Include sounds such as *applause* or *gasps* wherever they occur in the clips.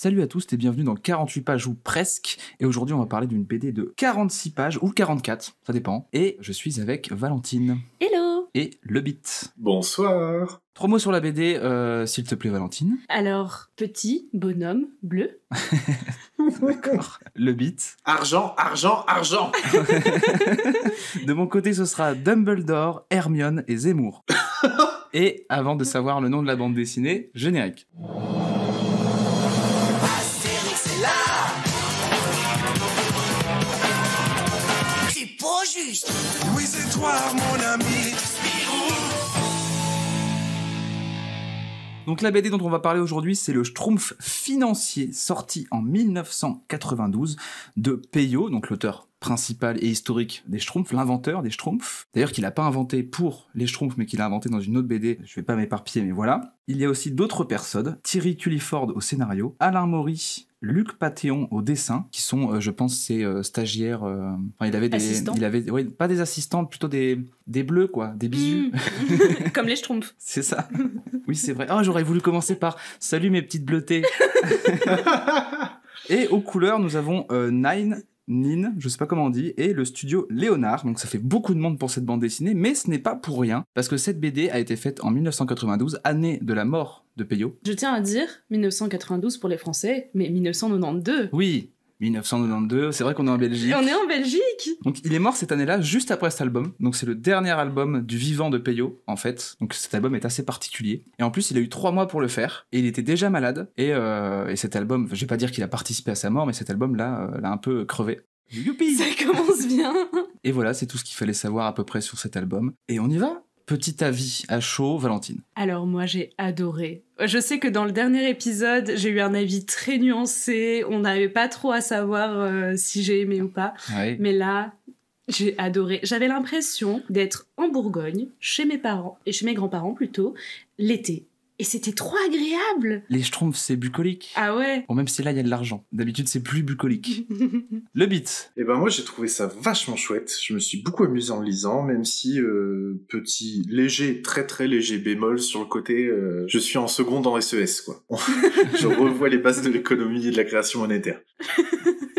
Salut à tous et bienvenue dans 48 pages ou presque. Et aujourd'hui, on va parler d'une BD de 46 pages ou 44, ça dépend. Et je suis avec Valentine. Hello Et Le Beat. Bonsoir Trois mots sur la BD, euh, s'il te plaît, Valentine. Alors, petit bonhomme bleu. D'accord. *laughs* Le beat. Argent, argent, argent *laughs* De mon côté, ce sera Dumbledore, Hermione et Zemmour. *laughs* et avant de savoir le nom de la bande dessinée, générique. mon ami Donc la BD dont on va parler aujourd'hui, c'est le Schtroumpf financier, sorti en 1992 de Peyo, donc l'auteur principal et historique des Schtroumpfs, l'inventeur des Schtroumpfs. D'ailleurs, qu'il n'a pas inventé pour les Schtroumpfs, mais qu'il a inventé dans une autre BD. Je vais pas m'éparpiller, mais voilà. Il y a aussi d'autres personnes. Thierry Culliford au scénario, Alain Maury Luc Pathéon au dessin, qui sont, euh, je pense, ses euh, stagiaires. Euh, il avait des, il avait, pas des assistantes, plutôt des, des bleus quoi, des bisous. Hmm. *laughs* *laughs* Comme les schtroumpfs. C'est ça. Oui, c'est vrai. Ah, j'aurais voulu commencer par salut mes petites bleutées. *laughs* Et aux couleurs, nous avons Nine Nin, je sais pas comment on dit, et le studio Léonard. Donc ça fait beaucoup de monde pour cette bande dessinée, mais ce n'est pas pour rien, parce que cette BD a été faite en 1992, année de la mort de Peyo. Je tiens à dire 1992 pour les Français, mais 1992. Oui, 1992, c'est vrai qu'on est en Belgique. On est en Belgique Donc il est mort cette année-là, juste après cet album. Donc c'est le dernier album du vivant de Peyo, en fait. Donc cet album est assez particulier. Et en plus, il a eu trois mois pour le faire. Et il était déjà malade. Et, euh, cet album, je vais pas dire qu'il a participé à sa mort, mais cet album-là euh, l'a un peu crevé. Youpi Ça commence bien Et voilà, c'est tout ce qu'il fallait savoir à peu près sur cet album. Et on y va Petit avis à chaud, Valentine. Alors moi j'ai adoré. Je sais que dans le dernier épisode, j'ai eu un avis très nuancé. On n'avait pas trop à savoir euh, si j'ai aimé ou pas. Mais là, j'ai adoré. J'avais l'impression d'être en Bourgogne, chez mes parents, et chez mes grands-parents plutôt, l'été. Et c'était trop agréable. Les schtroumpfs, c'est bucolique. Ah ouais. Bon, même si là, il y a de l'argent. D'habitude, c'est plus bucolique. *laughs* le beat. Eh ben, moi, j'ai trouvé ça vachement chouette. Je me suis beaucoup amusé en lisant, même si, euh, petit, léger, très très léger bémol sur le côté, euh, je suis en seconde en SES, e quoi. *laughs* je revois les bases de l'économie et de la création monétaire. *laughs*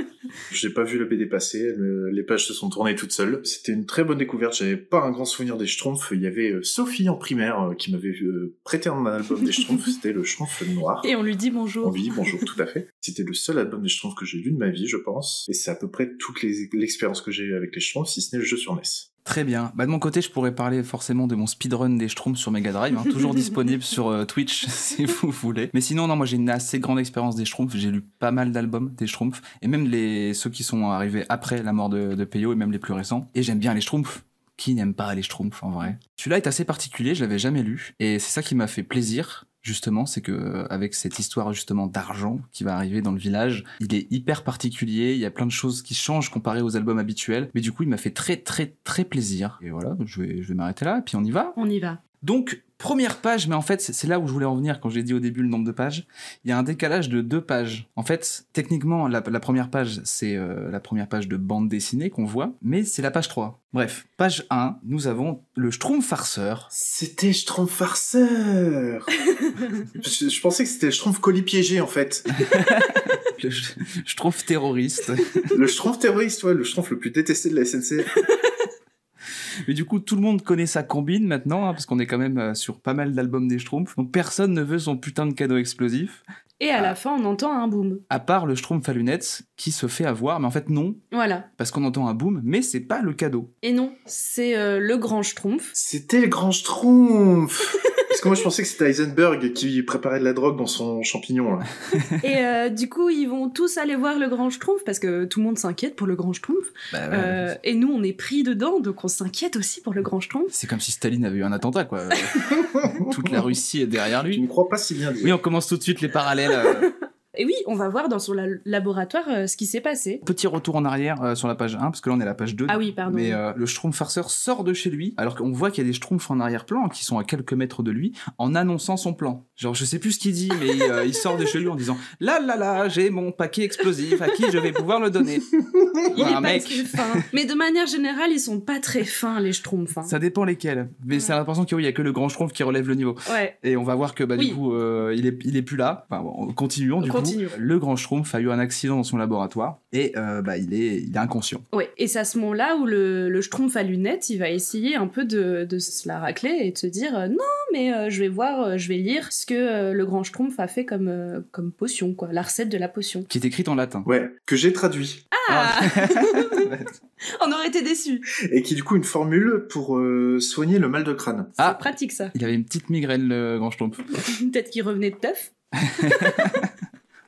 J'ai pas vu le BD passer, les pages se sont tournées toutes seules. C'était une très bonne découverte, j'avais pas un grand souvenir des Schtroumpfs. Il y avait euh, Sophie en primaire euh, qui m'avait euh, prêté un album des Schtroumpfs, *laughs* c'était le Schtroumpf noir. Et on lui dit bonjour. On lui dit bonjour, tout à fait. C'était le seul album des Schtroumpfs que j'ai lu de ma vie, je pense. Et c'est à peu près toute l'expérience que j'ai eu avec les Schtroumpfs, si ce n'est le jeu sur NES. Très bien. Bah, de mon côté, je pourrais parler forcément de mon speedrun des Schtroumpfs sur Mega Drive, hein, toujours *laughs* disponible sur euh, Twitch *laughs* si vous voulez. Mais sinon, non, moi j'ai une assez grande expérience des Schtroumpfs. J'ai lu pas mal d'albums des Schtroumpfs, et même les, ceux qui sont arrivés après la mort de, de Peyo, et même les plus récents. Et j'aime bien les Schtroumpfs qui n'aime pas les Schtroumpfs en vrai Celui-là est assez particulier, je l'avais jamais lu, et c'est ça qui m'a fait plaisir justement, c'est que euh, avec cette histoire justement d'argent qui va arriver dans le village, il est hyper particulier. Il y a plein de choses qui changent comparé aux albums habituels, mais du coup, il m'a fait très très très plaisir. Et voilà, je vais, je vais m'arrêter là. Et puis on y va. On y va. Donc, première page, mais en fait, c'est là où je voulais en venir quand j'ai dit au début le nombre de pages. Il y a un décalage de deux pages. En fait, techniquement, la, première page, c'est euh, la première page de bande dessinée qu'on voit, mais c'est la page 3. Bref, page 1, nous avons le Schtroumpf farceur. C'était Schtroumpf farceur *laughs* je, pensais que c'était Schtroumpf colis piégé, en fait. *laughs* le Schtroumpf terroriste. le Schtroumpf terroriste, ouais, le Schtroumpf le plus détesté de la SNC. *laughs* Mais du coup, tout le monde connaît sa combine maintenant, hein, parce qu'on est quand même euh, sur pas mal d'albums des Schtroumpfs. Donc personne ne veut son putain de cadeau explosif. Et à la fin, on entend un boom. À part le Schtroumpf à lunettes qui se fait avoir, mais en fait non. Voilà. Parce qu'on entend un boom, mais c'est pas le cadeau. Et non, c'est euh, le grand Schtroumpf. C'était le grand Schtroumpf *laughs* Parce que moi, je pensais que c'était Heisenberg qui préparait de la drogue dans son champignon. *laughs* Et euh, du coup, ils vont tous aller voir le Grand Schtroumpf parce que tout le monde s'inquiète pour le Grand Schtroumpf. Bah euh, et nous, on est pris dedans, donc on s'inquiète aussi pour le Grand Schtroumpf. C'est comme si Staline avait eu un attentat, quoi. *laughs* Toute la Russie est derrière lui. Tu ne crois pas si bien. Oui, on commence tout de suite les parallèles. Euh. Et oui, on va voir dans son laboratoire euh, ce qui s'est passé. Petit retour en arrière euh, sur la page 1, parce que là on est à la page 2. Ah oui, pardon. Mais euh, le Schtroumpf farceur sort de chez lui, alors qu'on voit qu'il y a des Schtroumpfs en arrière-plan qui sont à quelques mètres de lui, en annonçant son plan. Genre, je sais plus ce qu'il dit, mais il, sort de chez lui en disant Là, là, là, j'ai mon paquet explosif à qui je vais pouvoir le donner. *laughs* il Mais de manière générale, ils sont pas très fins, les Schtroumpfs. Hein. Ça dépend lesquels. Mais c'est l'impression qu'il n'y a que le grand Schtroumpf qui relève le niveau. Et on va voir que bah, du coup, il, est, plus là. Enfin, bon, continuons, du coup le grand Schtroumpf a eu un accident dans son laboratoire et euh, bah, il, est, inconscient. Ouais, et c'est à ce moment-là où le, Schtroumpf à lunettes, il va essayer un peu de, se la racler et de se dire euh, non, mais euh, je vais voir, je vais lire ce que le grand Schtroumpf a fait comme, potion, quoi, la recette de la potion. Qui est écrite en latin. Ouais, que j'ai traduit. Ah, ah. *laughs* On aurait été déçus. Et qui du coup une formule pour soigner le mal de crâne. Ah, pratique ça. Il avait une petite migraine, le grand Schtroumpf. *laughs* Peut-être qu'il revenait de teuf. *laughs*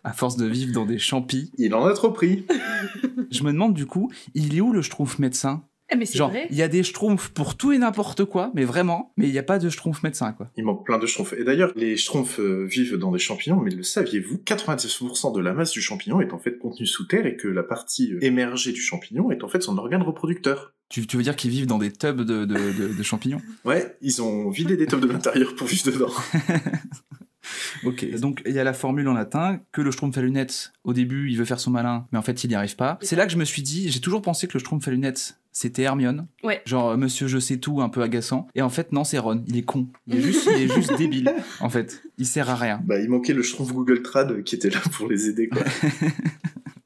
à force de vivre dans des champis. Il en a trop pris. *laughs* je me demande du coup, il est où le schtroumpf médecin eh, mais Genre, il y a des schtroumpfs pour tout et n'importe quoi, mais vraiment, mais il n'y a pas de schtroumpf médecin, quoi. Il manque plein de schtroumpfs. Et d'ailleurs, les schtroumpfs euh, vivent dans des champignons, mais le saviez-vous 96% de la masse du champignon est en fait contenue sous terre et que la partie euh, émergée du champignon est en fait son organe reproducteur. Tu, veux dire qu'ils vivent dans des tubs de, de champignons Ouais, ils ont vidé des tubs de l'intérieur pour vivre dedans. *laughs* *laughs* ok. Donc il y a la formule en latin que le Schtroumpf à lunettes, au début, il veut faire son malin, mais en fait, il n'y arrive pas. C'est là que je me suis dit, j'ai toujours pensé que le Schtroumpf à lunettes, c'était Hermione. Ouais. Genre, euh, monsieur, je sais tout, un peu agaçant. Et en fait, non, c'est Ron. Il est con. Il est juste, il est juste débile, *laughs* en fait. Il sert à rien. Bah, il manquait le Schtroumpf Google Trad qui était là pour les aider, quoi. *laughs*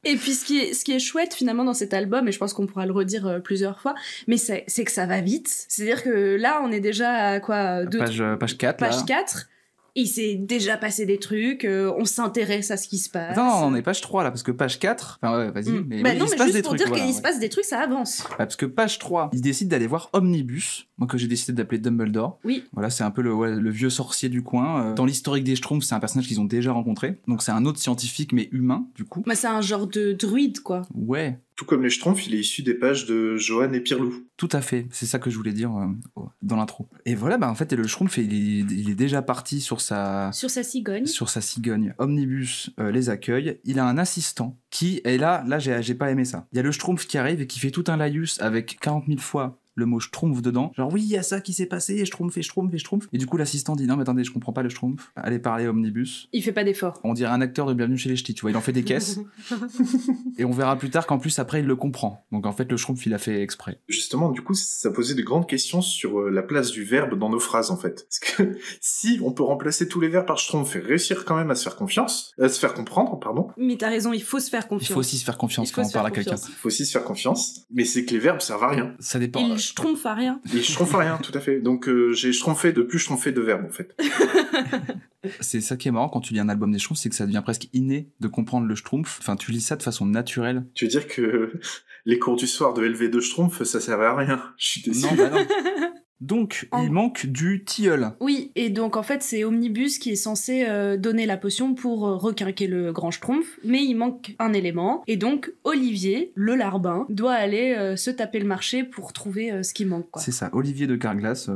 Et puis ce qui, est, ce qui est chouette finalement dans cet album, et je pense qu'on pourra le redire euh, plusieurs fois, mais c'est que ça va vite. C'est-à-dire que là, on est déjà à quoi page, euh, page 4. Page là. 4 il s'est déjà passé des trucs, euh, on s'intéresse à ce qui se passe. Non, on est page 3 là, parce que page 4, enfin ouais, vas-y, hmm. mais, bah non, mais juste pour dire qu'il se passe des trucs, ça avance. Bah, parce que page 3, il décide d'aller voir Omnibus, moi que j'ai décidé d'appeler Dumbledore. Oui. Voilà, c'est un peu le, vieux sorcier du coin. Euh. Dans l'historique des Schtroumpfs, c'est un personnage qu'ils ont déjà rencontré, donc c'est un autre scientifique mais humain, du coup. Bah, c'est un genre de druide, quoi. Ouais, tout comme les Schtroumpfs, il est issu des pages de Johan et Pirlou. Tout à fait, c'est ça que je voulais dire euh, dans l'intro. Et voilà, bah, en fait, le Schtroumpf, il est, déjà parti sur sa... Sur sa cigogne. Sur sa cigogne. Omnibus euh, les accueille. Il a un assistant qui, et là, là j'ai pas aimé ça. Il y a le Schtroumpf qui arrive et qui fait tout un laïus avec 40 000 fois le mot schtroumpf dedans. Genre, oui, il y a ça qui s'est passé, et schtroumpf, et schtroumpf, et schtroumpf. Et du coup, l'assistant dit, non, mais attendez, je comprends pas le schtroumpf. Allez parler Omnibus. Il fait pas d'effort. On dirait un acteur de Bienvenue chez les Ch'tis, tu vois, il en fait des *laughs* caisses. et on verra plus tard qu'en plus, après, il le comprend. Donc en fait, le schtroumpf, il a fait exprès. Justement, du coup, ça posait de grandes questions sur euh, la place du verbe dans nos phrases, en fait. Parce que *laughs* si on peut remplacer tous les verbes par schtroumpf et réussir quand même à se faire confiance, à euh, se faire comprendre, pardon. Mais t'as raison, il faut se faire confiance. Il faut aussi se faire confiance quand on parle à quelqu'un. Il faut aussi se faire confiance, mais c'est que les verbes servent à rien. Ça dépend trompe à rien. Je schtroumpfs à rien, tout à fait. Donc euh, j'ai schtroumpfé de plus schtroumpfé de verbe en fait. *laughs* c'est ça qui est marrant quand tu lis un album des schtroumpfs, c'est que ça devient presque inné de comprendre le schtroumpf. Enfin, tu lis ça de façon naturelle. Tu veux dire que *laughs* les cours du soir de lv de schtroumpf, ça servait à rien. Je suis Non, bah non. *laughs* Donc, il manque du tilleul. Oui, et donc en fait, c'est Omnibus qui est censé euh, donner la potion pour euh, requinquer le grand schtroumpf, mais il manque un élément. Et donc, Olivier, le larbin, doit aller euh, se taper le marché pour trouver ce qui manque. C'est ça, Olivier de Carglass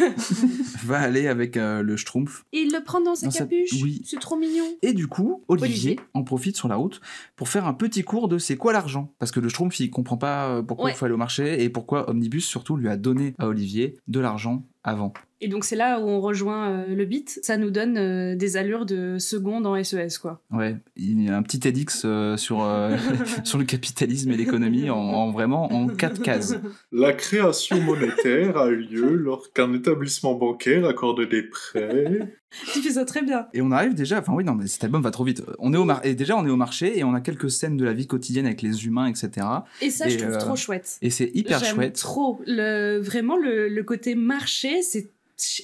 *laughs* va aller avec le schtroumpf. Et il le prend dans sa capuche, Oui. c'est trop mignon. Et du coup, Olivier, en profite sur la route pour faire un petit cours de c'est quoi l'argent Parce que le schtroumpf, il comprend pas pourquoi il faut aller au marché et pourquoi Omnibus surtout lui a donné à Olivier de l'argent avant. Et donc c'est là où on rejoint euh, le beat, ça nous donne euh, des allures de seconde en SES quoi. Ouais, il y a un petit édix euh, sur, *laughs* sur le capitalisme et l'économie en, vraiment en quatre cases. La création monétaire a eu lieu lorsqu'un établissement bancaire accorde des prêts. *laughs* tu fais ça très bien. Et on arrive déjà, enfin oui non mais cet album va trop vite. On est au mar et déjà on est au marché et on a quelques scènes de la vie quotidienne avec les humains etc. Et ça je trouve trop chouette. Et c'est hyper chouette. Trop le vraiment le côté marché c'est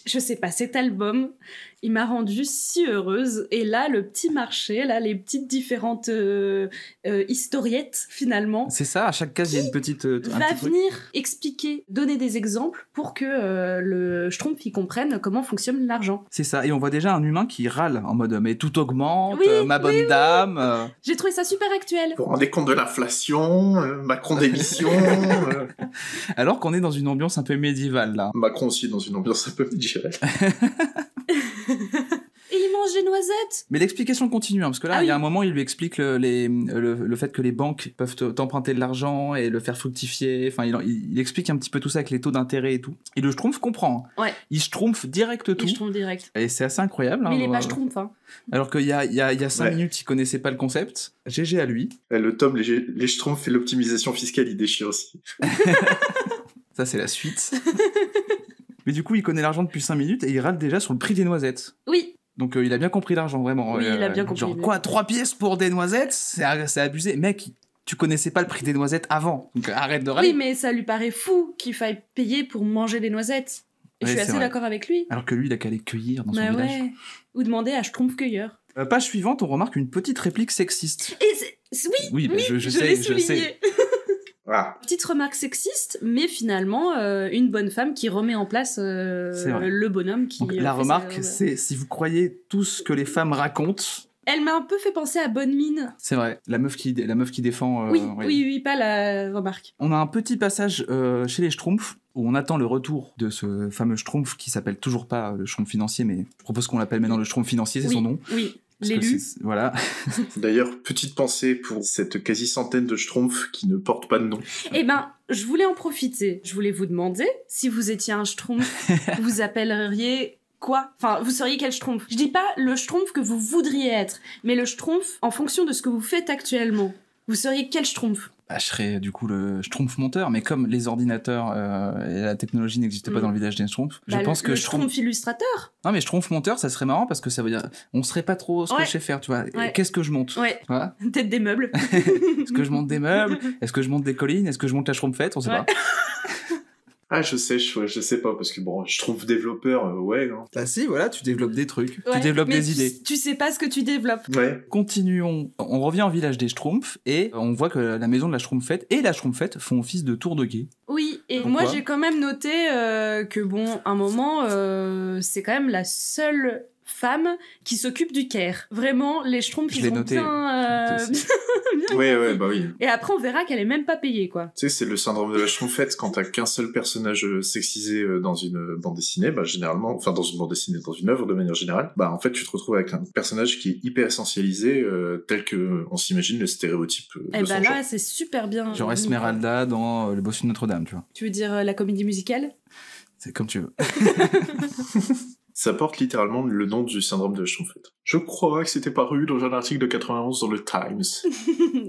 je sais pas, cet album, il m'a rendue si heureuse. Et là, le petit marché, là, les petites différentes euh, euh, historiettes, finalement. C'est ça, à chaque case, il y a une petite. Euh, va venir expliquer, donner des exemples pour que euh, le Schtroumpf comprenne comment fonctionne l'argent. C'est ça, et on voit déjà un humain qui râle en mode mais tout augmente, ma bonne dame. J'ai trouvé ça super actuel. Vous vous rendez compte de l'inflation, Macron démission. *laughs* Alors qu'on est dans une ambiance un peu médiévale, là. Macron aussi dans une ambiance un peu médiévale. *laughs* des noisettes Mais l'explication continue, hein, parce que là, ah il y a un moment, il lui explique le, les, le, fait que les banques peuvent t'emprunter de l'argent et le faire fructifier. Enfin, il, explique un petit peu tout ça avec les taux d'intérêt et tout. Et le Schtroumpf comprend. Hein. Ouais. Il Schtroumpf direct tout. Il direct. Et c'est assez incroyable. Hein, Mais il est pas Schtroumpf. Alors qu'il y a, y, a, cinq minutes, il connaissait pas le concept. GG à lui. Le tome, les, les Schtroumpfs et l'optimisation fiscale, il déchire aussi. *laughs* *laughs* ça, c'est la suite. Mais du coup, il connaît l'argent depuis 5 minutes et il râle déjà sur le prix des noisettes. Oui. Donc euh, il a bien compris l'argent, vraiment. Oui, il a euh, bien compris. Genre, quoi, trois pièces pour des noisettes C'est abusé. Mec, tu connaissais pas le prix des noisettes avant. Donc arrête de râler. Oui, mais ça lui paraît fou qu'il faille payer pour manger des noisettes. je suis assez d'accord avec lui. Alors que lui, il a qu'à aller cueillir dans son bah ouais. village. Ou demander à Je trompe cueilleur. Euh, page suivante, on remarque une petite réplique sexiste. oui, bah oui, je, je sais, je sais. Petite remarque sexiste, mais finalement, euh, une bonne femme qui remet en place euh, le bonhomme qui. la remarque, euh, c'est si vous croyez tout ce que les femmes racontent. Elle m'a un peu fait penser à Bonne Mine. C'est vrai, la meuf qui, la meuf qui défend. oui, oui, pas la remarque. On a un petit passage chez les Schtroumpfs où on attend le retour de ce fameux Schtroumpf qui s'appelle toujours pas le Schtroumpf financier, mais je propose qu'on l'appelle maintenant le Schtroumpf financier, c'est son nom. Oui L'élu. Voilà. *laughs* D'ailleurs, petite pensée pour cette quasi-centaine de schtroumpfs qui ne portent pas de nom. Eh ben, je voulais en profiter. Je voulais vous demander si vous étiez un schtroumpf, *laughs* vous appelleriez quoi Enfin, vous seriez quel schtroumpf Je dis pas le schtroumpf que vous voudriez être, mais le schtroumpf en fonction de ce que vous faites actuellement. Vous seriez quel schtroumpf bah, je serais du coup le Schtroumpf monteur, mais comme les ordinateurs euh, et la technologie n'existaient pas mm. dans le village des Schtroumpfs, je bah, pense que Schtroumpf... illustrateur. Non mais Schtroumpf monteur, ça serait marrant parce que ça veut dire on serait pas trop ce que je sais faire, tu vois. Qu'est-ce que je monte ouais. *laughs* Peut-être des meubles. *laughs* Est-ce que je monte des *laughs* meubles Est-ce que je monte des collines Est-ce que je monte la Schtroumpfette On sait pas. Ah, je sais, je, sais pas, parce que bon, je trouve développeur, euh, ouais, non. Hein. Bah si, voilà, tu développes des trucs, tu développes des idées. Tu sais pas ce que tu développes. Ouais. Continuons. On revient au village des Schtroumpfs et on voit que la maison de la Schtroumpfette et la Schtroumpfette font office de tour de guet. Oui, et moi j'ai quand même noté euh, que bon, un moment, euh, c'est quand même la seule femme qui s'occupe du caire. Vraiment, les schtroumpfs, ils sont bien... Oui, euh, *laughs* oui, bah oui. Et après, on verra qu'elle est même pas payée, quoi. Tu sais, c'est le syndrome de la schtroumpfette. Quand t'as qu'un seul personnage euh, sexisé euh, dans une bande dessinée, bah généralement, enfin dans une bande dessinée, dans une œuvre de manière générale, bah en fait, tu te retrouves avec un personnage qui est hyper essentialisé, tel que on s'imagine le stéréotype. Et eh bah là, c'est super bien. Genre Esmeralda dans Le Bossu de Notre-Dame, tu vois. Tu veux dire la comédie musicale C'est comme tu veux. *laughs* Ça porte littéralement le nom du syndrome de Schoenfeld. Je crois que c'était paru dans un article de 91 dans le Times.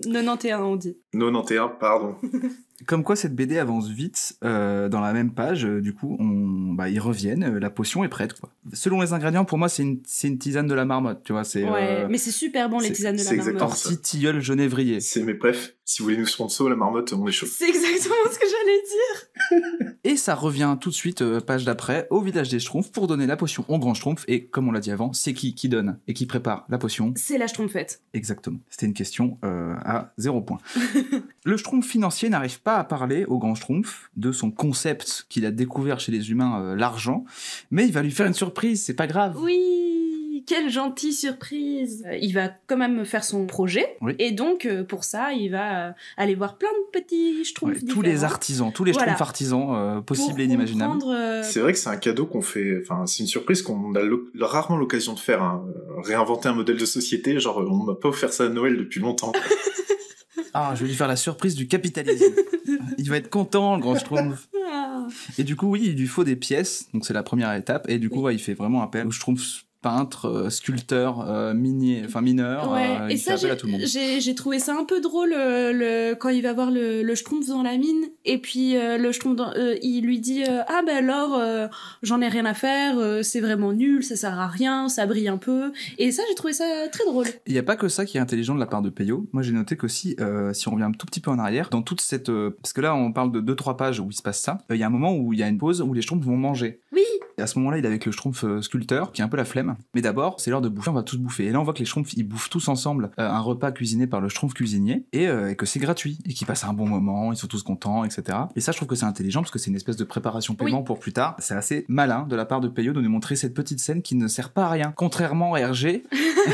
91, *laughs* on dit. 91, pardon. *laughs* Comme quoi cette BD avance vite, euh, dans la même page, euh, du coup, on, bah, ils reviennent, euh, la potion est prête. Quoi. Selon les ingrédients, pour moi, c'est une, une, tisane de la marmotte, tu vois. Ouais, euh, mais c'est super bon, les tisanes de la marmotte. C'est exactement Ortie, tilleul, genévrier. C'est mes bref si vous voulez nous sponsor, la marmotte, on est chaud. C'est exactement ce que j'allais dire. et ça revient tout de suite, euh, page d'après, au village des Schtroumpfs pour donner la potion au grand Schtroumpf. Et comme on l'a dit avant, c'est qui qui donne et qui prépare la potion C'est la Schtroumpfette. Exactement. C'était une question euh, à zéro point. *laughs* le Schtroumpf financier n'arrive pas à parler au grand Schtroumpf de son concept qu'il a découvert chez les humains, euh, l'argent. Mais il va lui faire une surprise, c'est pas grave. Oui quelle gentille surprise euh, Il va quand même faire son projet. Et donc, euh, pour ça, il va euh, aller voir plein de petits schtroumpfs. trouve. tous les artisans, tous les voilà. schtroumpfs artisans possibles et inimaginables. C'est vrai que c'est un cadeau qu'on fait, enfin, c'est une surprise qu'on a rarement l'occasion de faire. Hein. Réinventer un modèle de société, genre, on m'a pas offert ça à Noël depuis longtemps. *laughs* ah, je vais lui faire la surprise du capitalisme. *laughs* il va être content, le grand schtroumpf. Ah. Et du coup, oui, il lui faut des pièces, donc c'est la première étape. Et du coup, il fait vraiment appel au schtroumpf peintre, euh, sculpteur, euh, minier, enfin mineur. Euh, tout et ça, j'ai trouvé ça un peu drôle le, quand il va voir le, le Schtroumpf dans la mine. Et puis le Schtroumpf, il lui dit Ah ben alors, j'en ai rien à faire, c'est vraiment nul, ça sert à rien, ça brille un peu. Et ça, j'ai trouvé ça très drôle. Il n'y a pas que ça qui est intelligent de la part de Peyo. Moi, j'ai noté qu'aussi, aussi, si on revient un tout petit peu en arrière, dans toute cette. parce que là, on parle de deux trois pages où il se passe ça. Il y a un moment où il y a une pause où les schtroumpfs vont manger. Oui et à ce moment-là, il est avec le schtroumpf euh, sculpteur, qui a un peu la flemme. Mais d'abord, c'est l'heure de bouffer, on va tous bouffer. Et là, on voit que les schtroumpfs, ils bouffent tous ensemble euh, un repas cuisiné par le schtroumpf cuisinier, euh, et, que c'est gratuit, et qu'ils passent un bon moment, ils sont tous contents, etc. Et ça, je trouve que c'est intelligent, parce que c'est une espèce de préparation paiement pour plus tard. C'est assez malin de la part de Peyo de nous montrer cette petite scène qui ne sert pas à rien. Contrairement à Hergé,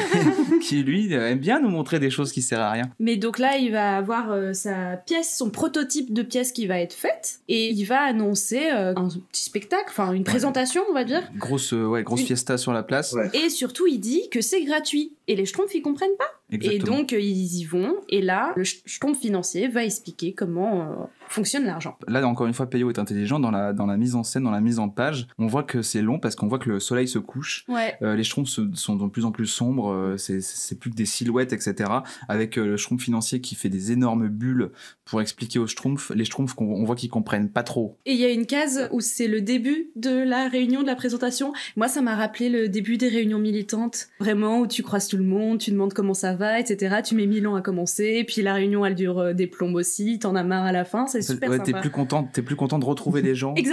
*laughs* qui lui aime bien nous montrer des choses qui servent à rien. Mais donc là, il va avoir sa pièce, son prototype de pièce qui va être faite, et il va annoncer un petit spectacle, enfin une présentation on va dire. Grosse, ouais, grosse fiesta sur la place. Et surtout, il dit que c'est gratuit. Et les schtroumpfs, ils comprennent pas. Et donc, euh, ils y vont. Et là, le schtroumpf financier va expliquer comment euh, fonctionne l'argent. Là, encore une fois, Payot est intelligent dans la, dans la mise en scène, dans la mise en page. On voit que c'est long parce qu'on voit que le soleil se couche. Euh, les schtroumpfs sont de plus en plus sombres. c'est plus que des silhouettes, etc. Avec le schtroumpf financier qui fait des énormes bulles pour expliquer aux schtroumpfs. Les schtroumpfs, on, voit qu'ils comprennent pas trop. Et il y a une case où c'est le début de la réunion, de la présentation. Moi, ça m'a rappelé le début des réunions militantes. Vraiment, où tu croises tout le monde, tu demandes comment ça va, etc. Tu mets mille ans à commencer, puis la réunion elle dure euh, des plombes aussi, t'en as marre à la fin, c'est super ouais, T'es plus content, t'es plus content de retrouver des gens. *laughs*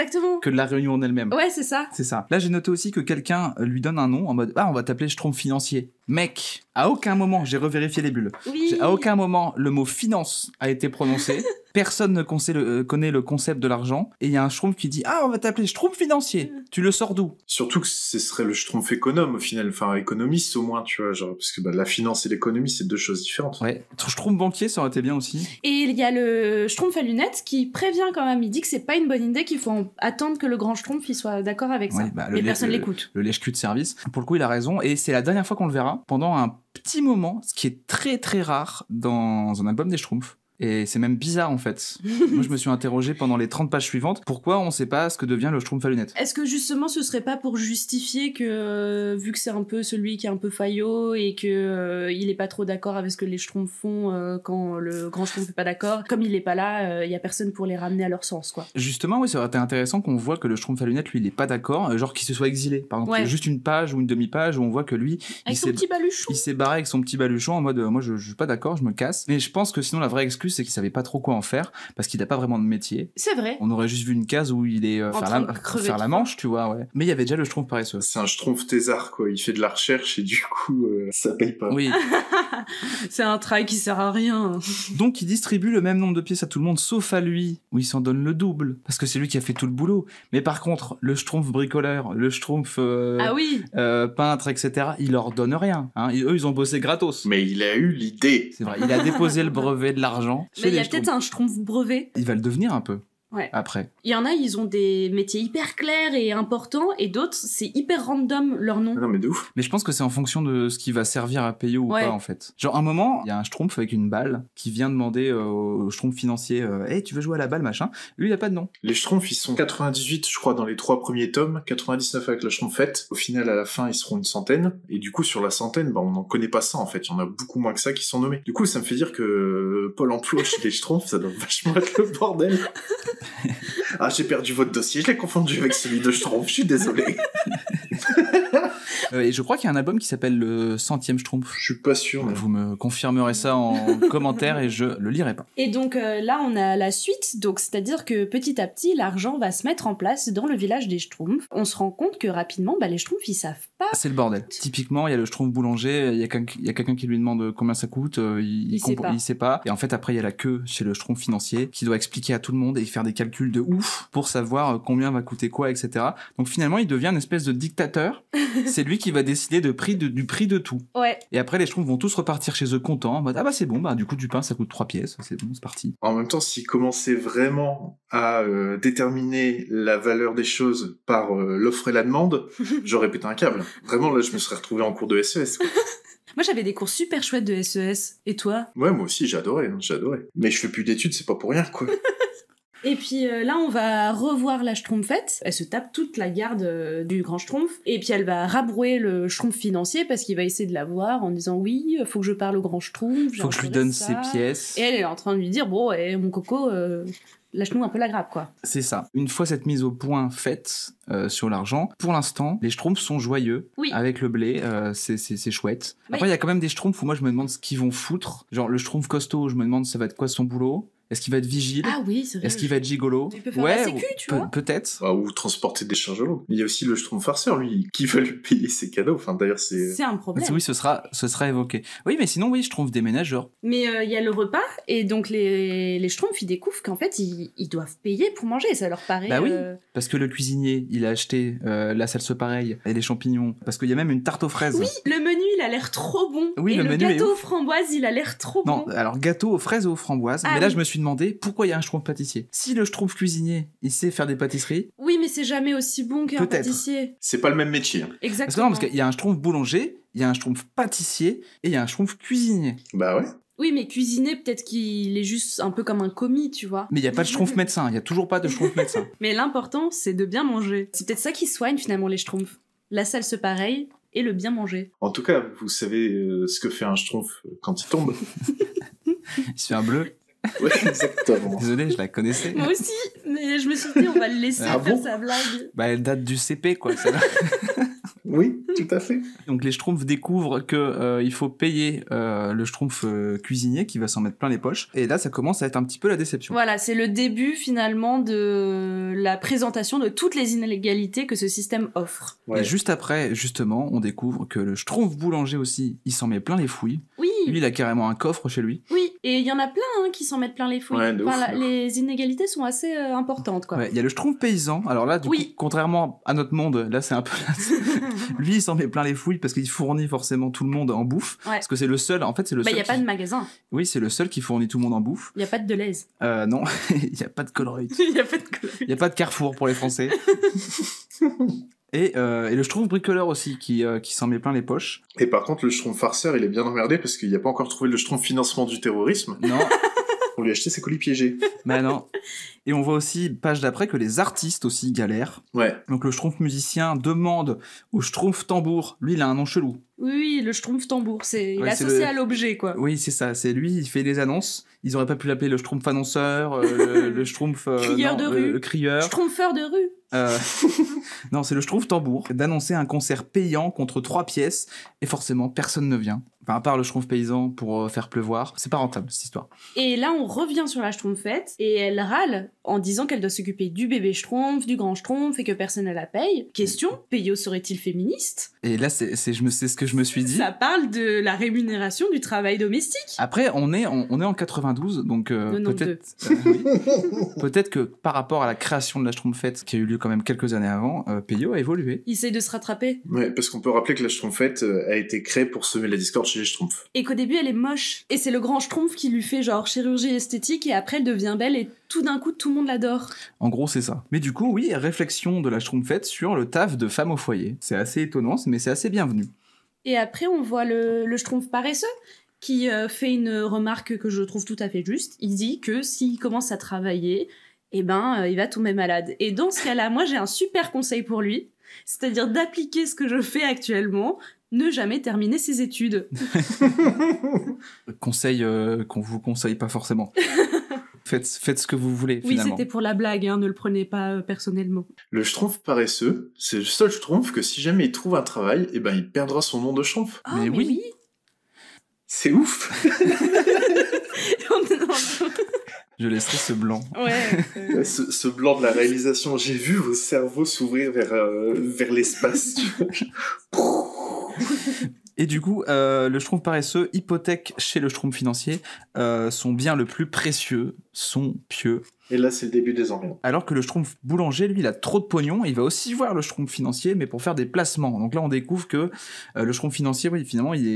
Que de la réunion en elle-même. Ouais, c'est ça. C'est ça. Là, j'ai noté aussi que quelqu'un euh, lui donne un nom en mode ah on va t'appeler trompe financier. Mec, à aucun moment j'ai revérifié les bulles. À aucun moment le mot finance a été prononcé. *laughs* Personne ne connaît le, euh, connaît le concept de l'argent. Et il y a un schtroumpf qui dit Ah, on va t'appeler schtroumpf financier. Mm. Tu le sors d'où Surtout que ce serait le schtroumpf économe au final, enfin économiste au moins, tu vois, genre, parce que bah, la finance et l'économie, c'est deux choses différentes. Ouais, schtroumpf banquier, ça aurait été bien aussi. Et il y a le schtroumpf à lunettes qui prévient quand même, il dit que c'est pas une bonne idée, qu'il faut attendre que le grand schtroumpf soit d'accord avec ça. et personne l'écoute. Le, le lèche-cul de service. Pour le coup, il a raison. Et c'est la dernière fois qu'on le verra pendant un petit moment, ce qui est très très rare dans un album des Schtroumpfs. Et c'est même bizarre en fait. *laughs* Moi, je me suis interrogé pendant les 30 pages suivantes pourquoi on ne sait pas ce que devient le Schtroumpf à lunettes. Est-ce que justement ce serait pas pour justifier que, euh, vu que c'est un peu celui qui est un peu faillot et que euh, il est pas trop d'accord avec ce que les Schtroumpfs font euh, quand le grand Schtroumpf n'est pas d'accord, comme il n'est pas là, il y a personne pour les ramener à leur sens quoi. Justement, oui, ça aurait été intéressant qu'on voit que le Schtroumpf à lunettes, lui, il n'est pas d'accord, genre qu'il se soit exilé. Par exemple, juste une page ou une demi-page où on voit que lui. Avec il son petit Il s'est barré avec son petit baluchon en mode moi je, je suis pas d'accord, je me casse. Mais je pense que sinon la vraie excuse c'est qu'il savait pas trop quoi en faire parce qu'il n'a pas vraiment de métier. C'est vrai. On aurait juste vu une case où il est euh, faire, la, faire la, manche, tu vois. Ouais. Mais il y avait déjà le schtroumpf paresseux. C'est un schtroumpf thésard, quoi. Il fait de la recherche et du coup, euh, ça paye pas. Oui. *laughs* c'est un travail qui sert à rien. Donc, il distribue le même nombre de pièces à tout le monde, sauf à lui, où il s'en donne le double parce que c'est lui qui a fait tout le boulot. Mais par contre, le schtroumpf bricoleur, le schtroumpf euh, ah peintre, etc., il leur donne rien. Hein. eux, ils ont bossé gratos. Mais il a eu l'idée. C'est vrai. Il a déposé le brevet de l'argent mais il y a peut-être un schtroumpf brevet. Il va le devenir un peu. Ouais. Après. Il y en a, ils ont des métiers hyper clairs et importants, et d'autres, c'est hyper random leur nom. Ah non, mais de ouf. Mais je pense que c'est en fonction de ce qui va servir à payer ou pas, en fait. Genre, un moment, il y a un schtroumpf avec une balle qui vient demander euh, au schtroumpf financier Hé, euh, tu veux jouer à la balle, machin Lui, il a pas de nom. Les schtroumpfs, ils sont 98, je crois, dans les trois premiers tomes, 99 avec la schtroumpfette. Au final, à la fin, ils seront une centaine. Et du coup, sur la centaine, bah, on n'en connaît pas ça, en fait. Il y en a beaucoup moins que ça qui sont nommés. Du coup, ça me fait dire que euh, Paul emploi chez les schtroumpfs, ça doit vachement être le bordel. *laughs* ah, j'ai perdu votre dossier, je l'ai confondu avec celui de Schtroumpf, je suis désolé. *laughs* Euh, et je crois qu'il y a un album qui s'appelle Le Centième Schtroumpf. Je suis pas sûr. Vous me confirmerez ça en *laughs* commentaire et je le lirai pas. Et donc euh, là, on a la suite. Donc c'est-à-dire que petit à petit, l'argent va se mettre en place dans le village des Schtroumpfs. On se rend compte que rapidement, bah, les Schtroumpfs, ils savent pas. C'est le bordel. Typiquement, il y a le Schtroumpf boulanger, il y a quelqu'un qui lui demande combien ça coûte, euh, il, il, sait pas. il, sait pas. Et en fait, après, il y a la queue chez le Schtroumpf financier qui doit expliquer à tout le monde et faire des calculs de ouf pour savoir combien va coûter quoi, etc. Donc finalement, il devient une espèce de dictateur. *laughs* C'est lui qui va décider de prix du prix de tout. Et après, les gens vont tous repartir chez eux contents, en mode Ah bah c'est bon, bah, du coup, du pain, ça coûte 3 pièces, c'est bon, c'est parti. En même temps, s'ils commençaient vraiment à euh, déterminer la valeur des choses par euh, l'offre et la demande, *laughs* j'aurais pété un câble. Vraiment, là, je me serais retrouvé en cours de SES. E *laughs* moi, j'avais des cours super chouettes de SES. E et toi Ouais, moi aussi, j'adorais, hein, j'adorais. Mais je fais plus d'études, c'est pas pour rien, quoi. *laughs* Et puis euh, là, on va revoir la Schtroumpfette. Elle se tape toute la garde euh, du grand Schtroumpf. Et puis elle va rabrouer le Schtroumpf financier parce qu'il va essayer de la voir en disant Oui, euh, faut que je parle au grand Schtroumpf. Faut que je lui donne ses pièces. Et elle est en train de lui dire Bon, mon coco, lâche-nous un peu la grappe, quoi. C'est ça. Une fois cette mise au point faite sur l'argent, pour l'instant, les schtroumpfs sont joyeux oui. avec le blé, c'est, chouette. Après, il y a quand même des schtroumpfs où moi je me demande ce qu'ils vont foutre. Genre le schtroumpf costaud, je me demande ça va être quoi son boulot. Est-ce qu'il va être vigile Ah oui, c'est vrai. Est-ce qu'il va être gigolo Tu peux faire ouais, la sécu, tu vois. Peut-être. Bah, ou transporter des lourdes. Il y a aussi le schtroumpf farceur, lui, qui va lui payer ses cadeaux. Enfin, d'ailleurs, c'est. C'est un problème. Oui, ce sera, ce sera évoqué. Oui, mais sinon, oui, je trouve des Mais euh, il y a le repas, et donc les, les schtroumpfs, ils découvrent qu'en fait, ils, doivent payer pour manger. Ça leur paraît. Bah oui, euh, parce que le cuisinier, il a acheté euh, la salse pareille et les champignons. Parce qu'il y a même une tarte aux fraises. Oui, le menu, il a l'air trop bon. Oui, le, menu gâteau aux framboises, il a l'air trop bon. Non, alors gâteau aux fraises ou aux framboises. Ah mais là, je me suis demander pourquoi il y a un schtroumpf pâtissier. Si le schtroumpf cuisinier, il sait faire des pâtisseries. Oui, mais c'est jamais aussi bon qu'un pâtissier. C'est pas le même métier. Exactement. Parce que qu'il y a un schtroumpf boulanger, il y a un schtroumpf pâtissier et il y a un schtroumpf cuisinier. Bah ouais. Oui, mais cuisiner, peut-être qu'il est juste un peu comme un commis, tu vois. Mais il n'y a pas de schtroumpf médecin, il n'y a toujours pas de schtroumpf médecin. *laughs* mais l'important, c'est de bien manger. C'est peut-être ça qui soigne finalement les schtroumpfs. La se pareille et le bien manger. En tout cas, vous savez euh, ce que fait un schtroumpf quand il tombe. *laughs* il se fait un bleu. *laughs* Oui, exactement. Désolé, je la connaissais. Moi aussi, mais je me suis dit, on va le laisser ah faire sa blague. Bah, elle date du CP, quoi, *laughs* oui, tout à fait. Donc, les Schtroumpfs découvrent qu'il euh, il faut payer euh, le Schtroumpf euh, cuisinier qui va s'en mettre plein les poches. Et là, ça commence à être un petit peu la déception. Voilà, c'est le début, finalement, de la présentation de toutes les inégalités que ce système offre. Et juste après, justement, on découvre que le Schtroumpf boulanger aussi, il s'en met plein les fouilles. Oui lui, il a carrément un coffre chez lui. Oui, et il y en a plein hein, qui s'en mettent plein les fouilles. les inégalités sont assez euh, importantes. Il y a le schtroumpf paysan. Alors là, contrairement à notre monde, là, c'est un peu. *laughs* *laughs* lui, il s'en met plein les fouilles parce qu'il fournit forcément tout le monde en bouffe. Parce que c'est le seul. En fait, c'est le bah, seul. Il n'y a pas de magasin. Oui, c'est le seul qui fournit tout le monde en bouffe. Il n'y a pas de Deleuze. non, il n'y a pas *laughs* de Colruyt. Il y a pas de Il n'y a pas de Carrefour pour les Français. Euh, et, le Schtroumpf bricoleur aussi, qui, euh, qui s'en met plein les poches. Et par contre, le Schtroumpf farceur, il est bien emmerdé parce qu'il n'y a pas encore trouvé le Schtroumpf financement du terrorisme. Non. *laughs* on lui a acheté ses colis piégés. Bah non. Et on voit aussi, page d'après, que les artistes aussi galèrent. Ouais. Donc le Schtroumpf musicien demande au Schtroumpf tambour, lui il a un nom chelou, oui, le Schtroumpf tambour, c'est est associé à l'objet, quoi. Oui, c'est ça, c'est lui, il fait des annonces. Ils auraient pas pu l'appeler le Schtroumpf annonceur, euh, *laughs* le, Schtroumpf. Euh, crieur de euh, rue. Le, crieur. Schtroumpfeur de rue. *laughs* non, c'est le Schtroumpf tambour d'annoncer un concert payant contre trois pièces, et forcément, personne ne vient. Enfin, à part le Schtroumpf paysan pour faire pleuvoir. C'est pas rentable, cette histoire. Et là, on revient sur la Schtroumpfette, et elle râle en disant qu'elle doit s'occuper du bébé Schtroumpf, du grand Schtroumpf, et que personne ne la paye. Question, Payot serait-il féministe Et là, c'est, je me sais ce que je me suis dit. Ça parle de la rémunération du travail domestique. Après, on est en, on est en 92, donc euh, peut-être euh, *laughs* peut-être que par rapport à la création de la Schtroumpfette qui a eu lieu quand même quelques années avant, euh, a évolué. Il essaye de se rattraper. Oui, parce qu'on peut rappeler que la Schtroumpfette euh, a été créée pour semer la discorde chez les Schtroumpfs. Et qu'au début, elle est moche. Et c'est le grand Schtroumpf qui lui fait genre chirurgie esthétique et après, elle devient belle et tout d'un coup, tout le monde l'adore. En gros, c'est ça. Mais du coup, oui, réflexion de la Schtroumpfette sur le taf de femme au foyer. C'est assez étonnant, mais c'est assez bienvenu. Et après, on voit le, le schtroumpf paresseux qui euh, fait une remarque que je trouve tout à fait juste. Il dit que s'il commence à travailler, eh ben, euh, il va tomber malade. Et dans ce cas-là, moi, j'ai un super conseil pour lui, c'est-à-dire d'appliquer ce que je fais actuellement, ne jamais terminer ses études. *laughs* conseil euh, qu'on vous conseille pas forcément. *laughs* Faites, ce que vous voulez. Oui, c'était pour la blague, hein, ne le prenez pas euh, personnellement. Le schtroumpf paresseux, c'est le seul schtroumpf que si jamais il trouve un travail, eh ben, il perdra son nom de schtroumpf. Ah, mais, oui. C'est ouf *laughs* Je laisserai ce blanc. ce, blanc de la réalisation. J'ai vu vos cerveaux s'ouvrir vers, euh, vers l'espace. *laughs* Et du coup, euh, le schtroumpf paresseux, hypothèque chez le schtroumpf financier, euh, son bien le plus précieux, son pieux et là, c'est le début des emmerdes. Alors que le schtroumpf boulanger, lui, il a trop de pognon, il va aussi voir le schtroumpf financier, mais pour faire des placements. Donc là, on découvre que euh, le schtroumpf financier, oui, finalement, il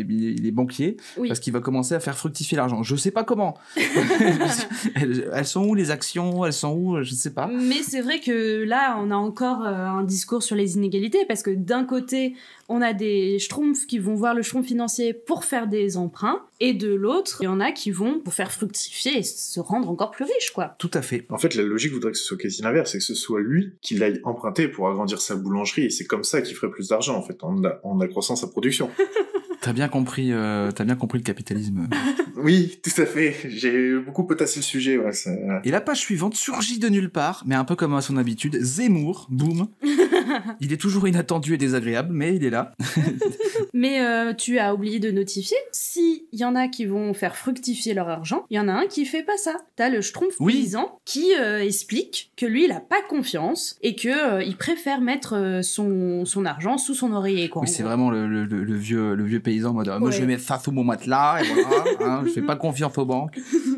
est, banquier, parce qu'il va commencer à faire fructifier l'argent. Je sais pas comment. *laughs* elles, sont où les actions Elles sont où Je ne sais pas. Mais c'est vrai que là, on a encore euh, un discours sur les inégalités, parce que d'un côté, on a des schtroumpfs qui vont voir le schtroumpf financier pour faire des emprunts, et de l'autre, il y en a qui vont pour faire fructifier et se rendre encore plus riche, quoi. Tout à fait. En fait, la logique voudrait que ce soit quasi l'inverse, c'est que ce soit lui qui l'aille emprunter pour agrandir sa boulangerie, et c'est comme ça qu'il ferait plus d'argent, en fait, en, accroissant sa production. *laughs* T'as bien compris, euh, bien compris le capitalisme. *laughs* oui, tout à fait. J'ai beaucoup potassé le sujet. Et la page suivante surgit de nulle part, mais un peu comme à son habitude, Zemmour, boum, *laughs* *laughs* il est toujours inattendu et désagréable, mais il est là. *laughs* mais euh, tu as oublié de notifier. S'il y en a qui vont faire fructifier leur argent, il y en a un qui fait pas ça. T'as le Schtroumpf paysan qui euh, explique que lui, il a pas confiance et que euh, il préfère mettre son, argent sous son oreiller. Quoi, oui, c'est vraiment le, vieux, paysan en mode Moi, je vais mettre ça sous mon matelas et voilà, hein, je fais pas confiance aux banques. *laughs*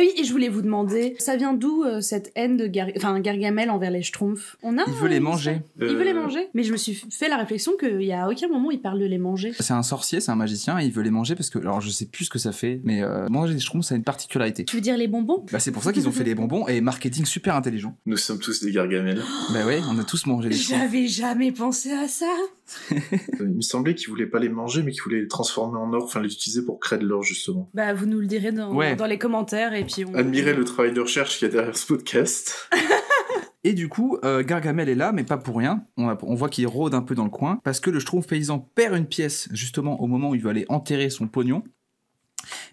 Et ah oui, et je voulais vous demander, ça vient d'où euh, cette haine de Gargamel envers les Schtroumpfs On a. Il veut les manger. Il veut les euh. manger. Mais je me suis fait la réflexion qu'il y a aucun moment il parle de les manger. C'est un sorcier, c'est un magicien, et il veut les manger parce que, alors je sais plus ce que ça fait, mais euh, manger des Schtroumpfs, ça a une particularité. Tu veux dire les bonbons Bah c'est pour ça qu'ils ont fait les bonbons et marketing super intelligent. Nous sommes tous des Gargamel. *gasps* bah oui, on a tous mangé des Schtroumpfs. J'avais jamais pensé à ça. *laughs* il me semblait qu'ils voulait pas les manger, mais qu'il voulait les transformer en or, enfin les utiliser pour créer de l'or justement. Bah vous nous le direz dans, dans les commentaires et Admirez le travail de recherche qu'il y a derrière ce podcast. *laughs* Et du coup, euh, Gargamel est là, mais pas pour rien. On, voit qu'il rôde un peu dans le coin, parce que le Schtroumpf paysan perd une pièce, justement, au moment où il veut aller enterrer son pognon.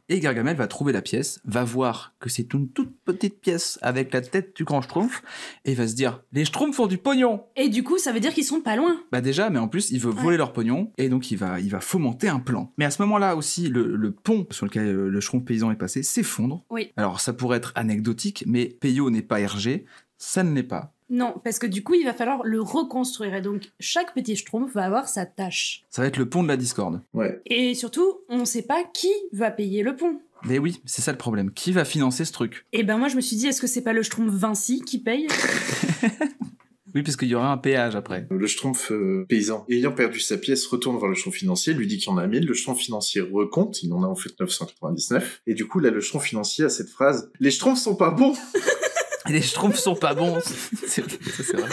Et Gargamel va trouver la pièce, va voir que c'est une toute petite pièce avec la tête du grand schtroumpf, et va se dire Les schtroumpfs ont du pognon Et du coup, ça veut dire qu'ils sont pas loin Bah déjà, mais en plus, il veut voler leur pognon, et donc il va, il va fomenter un plan. Mais à ce moment-là aussi, le, pont sur lequel euh, le schtroumpf paysan est passé s'effondre. Oui. Alors ça pourrait être anecdotique, mais Peyo n'est pas Hergé, ça ne l'est pas. Non, parce que du coup, il va falloir le reconstruire. Et donc, chaque petit schtroumpf va avoir sa tâche. Ça va être le pont de la discorde. Ouais. Et surtout, on ne sait pas qui va payer le pont. Mais oui, c'est ça le problème. Qui va financer ce truc Eh ben moi, je me suis dit, est-ce que c'est pas le schtroumpf Vinci qui paye *laughs* Oui, parce qu'il y aura un péage après. Le schtroumpf euh, paysan, ayant perdu sa pièce, retourne vers le schtroumpf financier, lui dit qu'il en a 1000. Le schtroumpf financier recompte, il en a en fait 999. Et du coup, là, le schtroumpf financier a cette phrase Les schtroumpfs sont pas bons les schtroumpfs sont pas bons. *laughs* C'est vrai.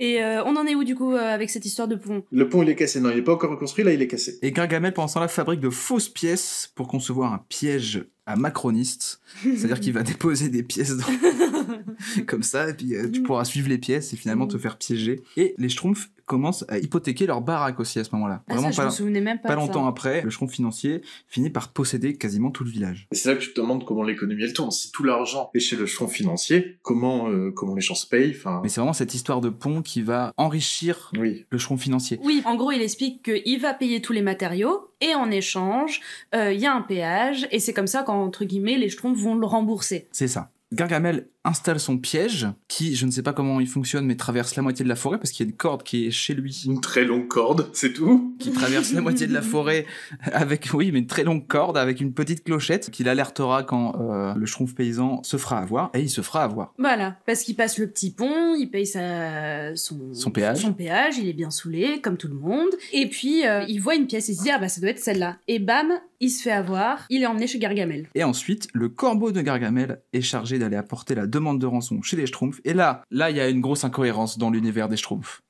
Et euh, on en est où du coup euh, avec cette histoire de pont Le pont il est cassé, non, il n'est pas encore reconstruit, là il est cassé. Et Gargamel pendant ce temps-là fabrique de fausses pièces pour concevoir un piège à macroniste. C'est-à-dire qu'il va déposer des pièces *laughs* *laughs* comme ça, et puis euh, tu pourras suivre les pièces et finalement te faire piéger. Et les Schtroumpfs commencent à hypothéquer leur baraque aussi à ce moment-là. Ah, vraiment pas, me même pas, pas longtemps après, le cheron financier finit par posséder quasiment tout le village. c'est là que tu te demandes comment l'économie elle tourne. Si tout l'argent est chez le chron financier, comment euh, comment les gens se payent Mais c'est vraiment cette histoire de pont qui va enrichir le chron financier. Oui, en gros, il explique qu'il va payer tous les matériaux et en échange, euh, il y a un péage et c'est comme ça qu'entre guillemets les chetrons vont le rembourser. C'est ça. Gargamel installe son piège, qui, je ne sais pas comment il fonctionne, mais traverse la moitié de la forêt, parce qu'il y a une corde qui est chez lui. Une très longue corde, c'est tout Qui traverse la moitié de la forêt avec, oui, mais une très longue corde, avec une petite clochette, qu'il alertera quand euh, le schtroumpf paysan se fera avoir, et il se fera avoir. Voilà, parce qu'il passe le petit pont, il paye sa... son... son péage. Son péage, il est bien saoulé, comme tout le monde, et puis euh, il voit une pièce, il se dit, ah bah ça doit être celle-là. Et bam, il se fait avoir, il est emmené chez Gargamel. Et ensuite, le corbeau de Gargamel est chargé d'aller apporter la demande de rançon chez les Schtroumpfs. Et là, là, il y a une grosse incohérence dans l'univers des Schtroumpfs.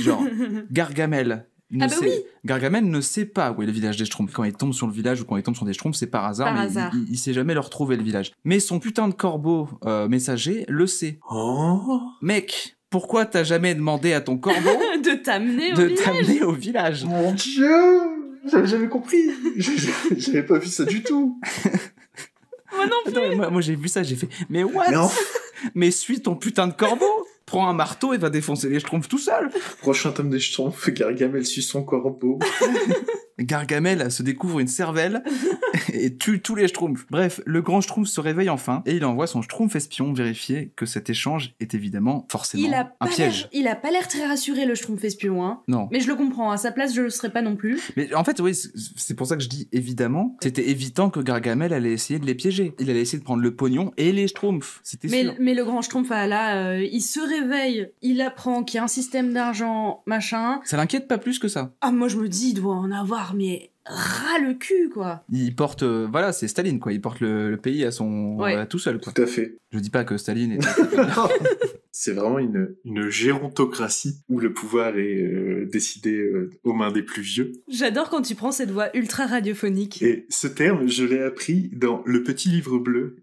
Genre, *laughs* Gargamel ne ah bah sait... Gargamel ne sait pas où est le village des Schtroumpfs. Quand il tombe sur le village ou quand il tombe sur des Schtroumpfs, c'est par hasard, mais Il, sait jamais leur trouver le village. Mais son putain de corbeau euh, messager le sait. Oh. Mec, pourquoi t'as jamais demandé à ton corbeau *laughs* de t'amener au, de t'amener au village Mon dieu J'avais jamais compris *laughs* J'avais pas vu ça du tout moi non plus. moi, j'ai vu ça, j'ai fait, mais what Mais suis ton putain de corbeau Prends un marteau et va défoncer les schtroumpfs tout seul Prochain tome des schtroumpfs, Gargamel suit son corbeau. *laughs* Gargamel se découvre une cervelle *laughs* et tue tous les schtroumpfs. Bref, le grand schtroumpf se réveille enfin et il envoie son schtroumpf espion vérifier que cet échange est évidemment forcément il un piège. Il a pas l'air très rassuré le schtroumpf espion. Hein. Non. Mais je le comprends, à sa place je le serais pas non plus. Mais en fait oui, c'est pour ça que je dis évidemment. C'était évident que Gargamel allait essayer de les piéger. Il allait essayer de prendre le pognon et les schtroumpfs. C'était mais, Mais le grand schtroumpf ah là, euh, il se réveille, il apprend qu'il y a un système d'argent, machin. Ça l'inquiète pas plus que ça. Ah moi je me dis il doit en avoir armier mais ras le cul, quoi. Il porte, euh, voilà, c'est Staline, quoi. Il porte le, pays à son, tout seul, quoi. Tout à fait. Je dis pas que Staline est. *laughs* *laughs* c'est vraiment une, une, gérontocratie où le pouvoir est euh, décidé euh, aux mains des plus vieux. J'adore quand tu prends cette voix ultra radiophonique. Et ce terme, je l'ai appris dans Le Petit Livre Bleu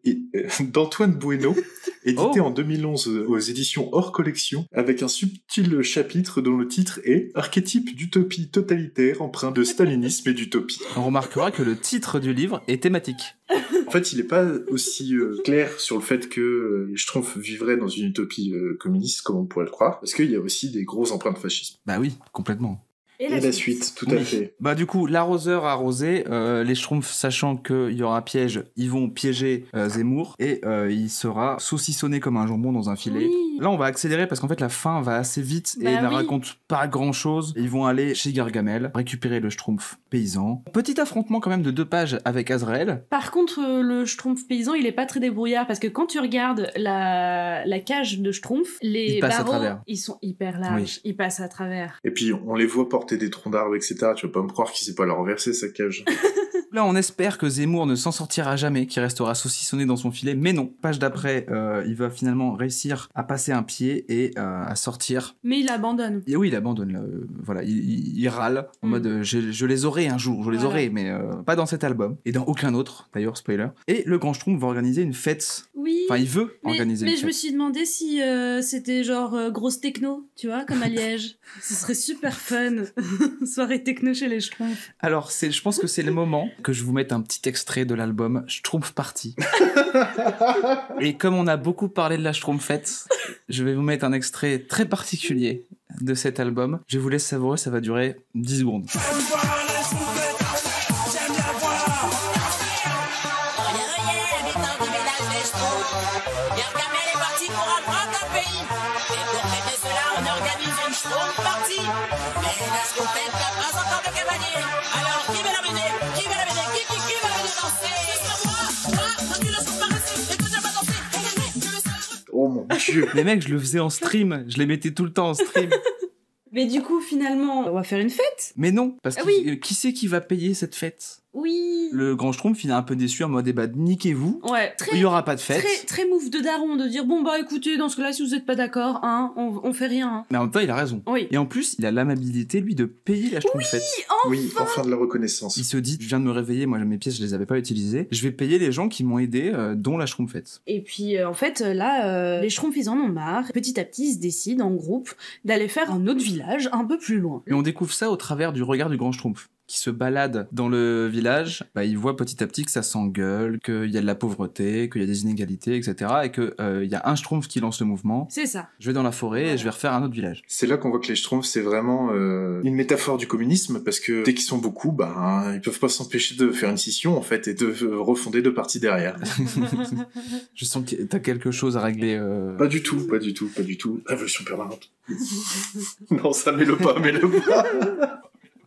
d'Antoine Bueno édité oh. en 2011 euh, aux éditions hors collection, avec un subtil chapitre dont le titre est Archétype d'utopie totalitaire emprunt de stalinisme et d'utopie. *laughs* On remarquera que le titre du livre est thématique. En fait, il n'est pas aussi euh, clair sur le fait que je euh, Schtroumpf vivrait dans une utopie communiste comme on pourrait le croire, parce qu'il y a aussi des gros empreintes fascisme. Bah oui, complètement. Et la, suite. tout à fait. Bah du coup, l'arroseur arrosé, euh, les Schtroumpfs sachant qu'il y aura piège, ils vont piéger euh, Zemmour et euh, il sera saucissonné comme un jambon dans un filet. Là, on va accélérer parce qu'en fait la fin va assez vite et il bah ne raconte pas grand-chose. Ils vont aller chez Gargamel récupérer le Schtroumpf paysan. Petit affrontement quand même de deux pages avec Azrael. Par contre, le Schtroumpf paysan, il est pas très débrouillard parce que quand tu regardes la, cage de Schtroumpf, les barreaux, ils sont hyper larges, ils passent à travers. Et puis on les voit porter des troncs d'arbre, etc. Tu vas pas me croire qu'il s'est pas la renverser sa cage. *laughs* Là, on espère que Zemmour ne s'en sortira jamais, qu'il restera saucissonné dans son filet, mais non. Page d'après, euh, il va finalement réussir à passer un pied et euh, à sortir. Mais il abandonne. Et oui, il abandonne. Euh, voilà, il, râle en mm. mode je, les aurai un jour, je les aurai, mais pas dans cet album et dans aucun autre d'ailleurs, spoiler. Et le Grand Schtroumpf va organiser une fête. Oui. Enfin, il veut une organiser. Mais je me suis demandé si c'était genre grosse techno, tu vois, comme à Liège. *laughs* Ce serait super fun, *laughs* soirée techno chez les Schtroumpfs. Alors, je pense que c'est le moment que je vous mette un petit extrait de l'album Schtroumpf Party. *laughs* Et comme on a beaucoup parlé de la Schtroumpfette, je vais vous mettre un extrait très particulier de cet album. Je vous laisse savourer, ça va durer 10 secondes. *laughs* *laughs* Les mecs, je le faisais en stream. Je les mettais tout le temps en stream. Mais du coup, finalement, on va faire une fête Mais non, parce ah que euh, qui c'est qui va payer cette fête oui. Le grand schtroumpf, il est un peu déçu en mode eh bah, niquez-vous. Ouais, il y aura pas de fête. Très, très mouf de daron de dire bon bah écoutez, dans ce cas-là, si vous n'êtes pas d'accord, hein, on, on, fait rien. Hein. Mais en même temps, il a raison. Oui. Et en plus, il a l'amabilité, lui, de payer la schtroumpfette. Oui, enfin oui, enfin de la reconnaissance. Il se dit je viens de me réveiller, moi mes pièces, je les avais pas utilisées. Je vais payer les gens qui m'ont aidé, euh, dont la schtroumpfette. Et puis euh, en fait, euh, là, les schtroumpfs, ils en ont marre. Petit à petit, ils se décident en groupe d'aller faire un autre village un peu plus loin. Et on découvre ça au travers du regard du grand schtroumpf qui se baladent dans le village, bah, ils voient petit à petit que ça s'engueule, qu'il y a de la pauvreté, qu'il y a des inégalités, etc. Et qu'il euh, y a un Schtroumpf qui lance le mouvement. C'est ça. Je vais dans la forêt et je vais refaire un autre village. C'est là qu'on voit que les Schtroumpfs, c'est vraiment euh, une métaphore du communisme, parce que dès qu'ils sont beaucoup, bah, ben, ne ils peuvent pas s'empêcher de faire une scission, en fait, et de euh, refonder deux parties derrière. *laughs* *laughs* je sens que tu as quelque chose à régler. Euh. Pas du tout, pas du tout, pas du tout. Révolution permanente. *laughs* non, ça met le pas, mais le pas.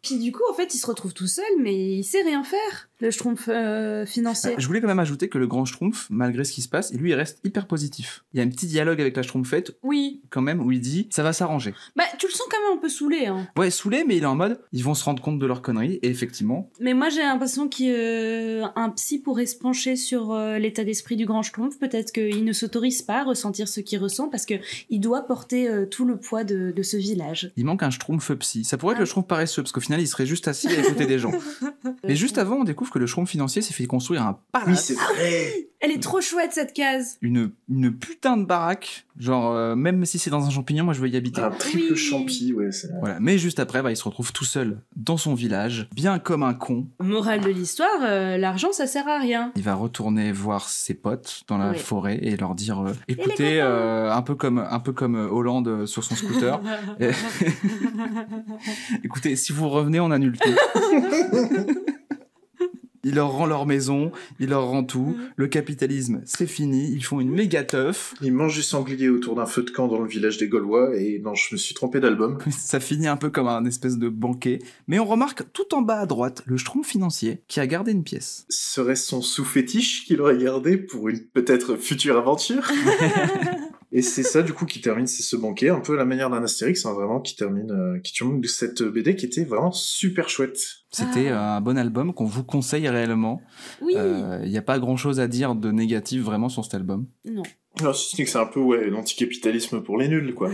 Puis du coup, en fait, il se retrouve tout seul, mais il sait rien faire, le schtroumpf euh, financier. Ah, je voulais quand même ajouter que le grand schtroumpf, malgré ce qui se passe, lui, il reste hyper positif. Il y a un petit dialogue avec la schtroumpfette. Oui. Quand même, où il dit Ça va s'arranger. Bah, tu le sens un peu saoulé. Hein. Ouais, saoulé, mais il est en mode, ils vont se rendre compte de leur connerie, et effectivement. Mais moi, j'ai l'impression qu'un euh, psy pourrait se pencher sur euh, l'état d'esprit du grand Schtroumpf. Peut-être qu'il ne s'autorise pas à ressentir ce qu'il ressent parce qu'il doit porter euh, tout le poids de, ce village. Il manque un Schtroumpf psy. Ça pourrait être le ah. Schtroumpf paresseux, parce qu'au final, il serait juste assis à écouter des gens. *laughs* Mais juste avant, on découvre que le Schtroumpf financier s'est fait construire un palace. Oui, ah, Elle est trop chouette cette case. Une, une putain de baraque. Genre, même si c'est dans un champignon, moi je veux y habiter. Un triple oui. champi, voilà. Mais juste après, bah, il se retrouve tout seul dans son village, bien comme un con. Morale de l'histoire, euh, l'argent, ça sert à rien. Il va retourner voir ses potes dans la forêt et leur dire euh, écoutez, euh, un peu comme un peu comme Hollande sur son scooter. *laughs* *laughs* écoutez, si vous revenez, on annule tout. *laughs* il leur rend leur maison, il leur rend tout. Mhm. Le capitalisme, c'est fini. Ils font une méga teuf. Ils mangent du sanglier autour d'un feu de camp dans le village des Gaulois. Et non, je me suis trompé d'album. *laughs* Ça finit un peu comme un espèce de banquet. Mais on remarque tout en bas à droite le schtroumpf financier qui a gardé une pièce. Serait-ce son sous-fétiche qu'il aurait gardé pour une peut-être future aventure *laughs* Et c'est ça, du coup, qui termine, c'est ce banquet, un peu la manière d'un Astérix, hein, vraiment, qui termine, euh, qui termine cette BD qui était vraiment super chouette. C'était ah. un bon album qu'on vous conseille réellement. Oui. Il euh, n'y a pas grand chose à dire de négatif vraiment sur cet album. Non. Alors, ah, que c'est un peu, ouais, l'anticapitalisme pour les nuls, quoi.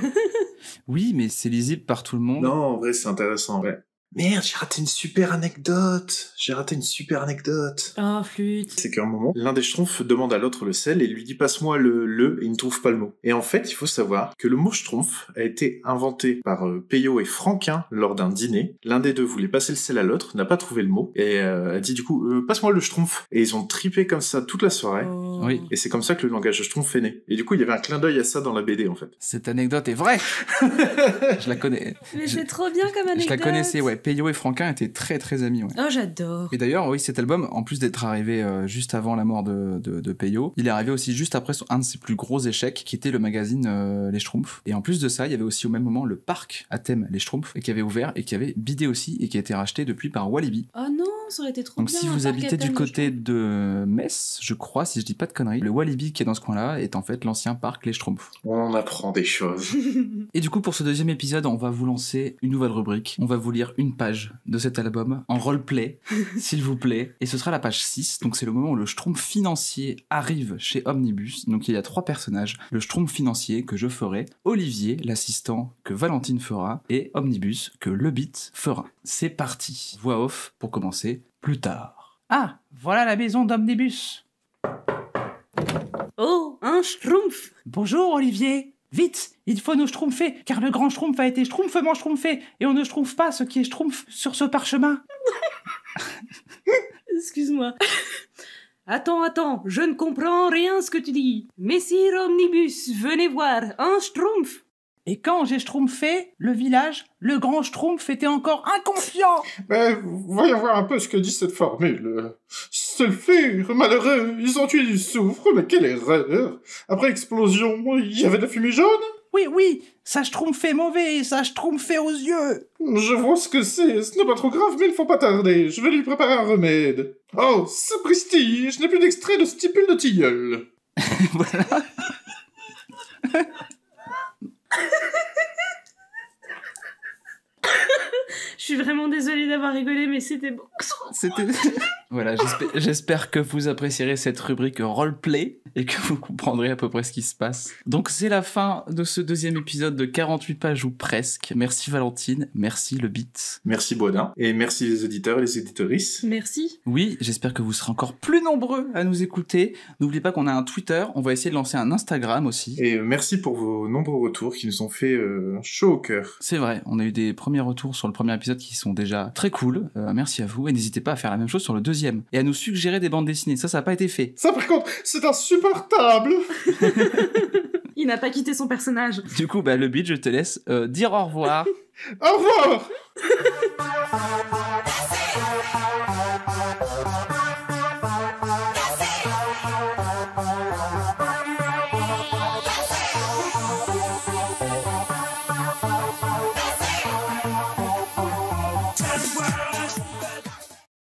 *laughs* oui, mais c'est lisible par tout le monde. Non, en vrai, c'est intéressant, ouais. Merde, j'ai raté une super anecdote. J'ai raté une super anecdote. Ah, flûte. C'est qu'à un moment, l'un des schtroumpfs demande à l'autre le sel et lui dit passe-moi le le et il ne trouve pas le mot. Et en fait, il faut savoir que le mot schtroumpf a été inventé par euh, Peyo et Franquin lors d'un dîner. L'un des deux voulait passer le sel à l'autre, n'a pas trouvé le mot et euh, a dit du coup euh, passe-moi le schtroumpf. Et ils ont tripé comme ça toute la soirée. Oh. Oui. Et c'est comme ça que le langage schtroumpf est né. Et du coup, il y avait un clin d'œil à ça dans la BD en fait. Cette anecdote est vraie. *laughs* je la connais. Mais c'est trop bien comme anecdote. Je la connaissais, ouais. Peyo et Franquin étaient très très amis. Oh, j'adore. Et d'ailleurs, oui, cet album, en plus d'être arrivé euh, juste avant la mort de, de, Peyo, il est arrivé aussi juste après son, un de ses plus gros échecs, qui était le magazine euh, Les Schtroumpfs. Et en plus de ça, il y avait aussi au même moment le parc à thème Les Schtroumpfs, et qui avait ouvert et qui avait bidé aussi, et qui a été racheté depuis par Walibi. Oh non, ça aurait été trop bien. Donc si vous habitez du côté de Metz, je crois, si je dis pas de conneries, le Walibi qui est dans ce coin-là est en fait l'ancien parc Les Schtroumpfs. On apprend des choses. *laughs* et du coup, pour ce deuxième épisode, on va vous lancer une nouvelle rubrique. On va vous lire une page de cet album en roleplay, *laughs* s'il vous plaît. Et ce sera la page 6. Donc c'est le moment où le Schtroumpf financier arrive chez Omnibus. Donc il y a trois personnages. Le Schtroumpf financier que je ferai, Olivier, l'assistant que Valentine fera, et Omnibus que Le Beat fera. C'est parti. Voix off pour commencer plus tard. Ah, voilà la maison d'Omnibus. Oh, un Schtroumpf Bonjour Olivier Vite, il faut nous schtroumpfer, car le grand schtroumpf a été schtroumpfement schtroumpfé, et on ne schtroumpfe pas ce qui est schtroumpf sur ce parchemin. *laughs* Excuse-moi. Attends, attends, je ne comprends rien ce que tu dis. Messire Omnibus, venez voir, un schtroumpf et quand j'ai schtroumpfé le village, le grand schtroumpf était encore inconfiant. *laughs* Mais voyons voir un peu ce que dit cette formule. Sulfure, malheureux, ils ont tué du soufre, mais quelle erreur. Après explosion, il y avait de la fumée jaune Oui, oui, ça schtroumpfait mauvais, ça schtroumpfait aux yeux. Je vois ce que c'est, ce n'est pas trop grave, mais il faut pas tarder, je vais lui préparer un remède. Oh, sapristi, je n'ai plus d'extrait de stipule de tilleul. voilà. *laughs* *laughs* d'avoir rigolé, mais c'était bon. C'était. *laughs* Voilà, *laughs* j'espère que vous apprécierez cette rubrique roleplay et que vous comprendrez à peu près ce qui se passe. Donc c'est la fin de ce deuxième épisode de 48 pages ou presque. Merci Valentine, merci le beat. Merci Baudin et merci les auditeurs et les éditorices. Merci. Oui, j'espère que vous serez encore plus nombreux à nous écouter. N'oubliez pas qu'on a un Twitter, on va essayer de lancer un Instagram aussi. Et merci pour vos nombreux retours qui nous ont fait un euh, chaud au cœur. C'est vrai, on a eu des premiers retours sur le premier épisode qui sont déjà très cool. Euh, merci à vous et n'hésitez pas à faire la même chose sur le deuxième et à nous suggérer des bandes dessinées. Ça, ça n'a pas été fait. Ça, par contre, c'est insupportable *laughs* Il n'a pas quitté son personnage. Du coup, bah, le beat, je te laisse euh, dire au revoir. au revoir *laughs*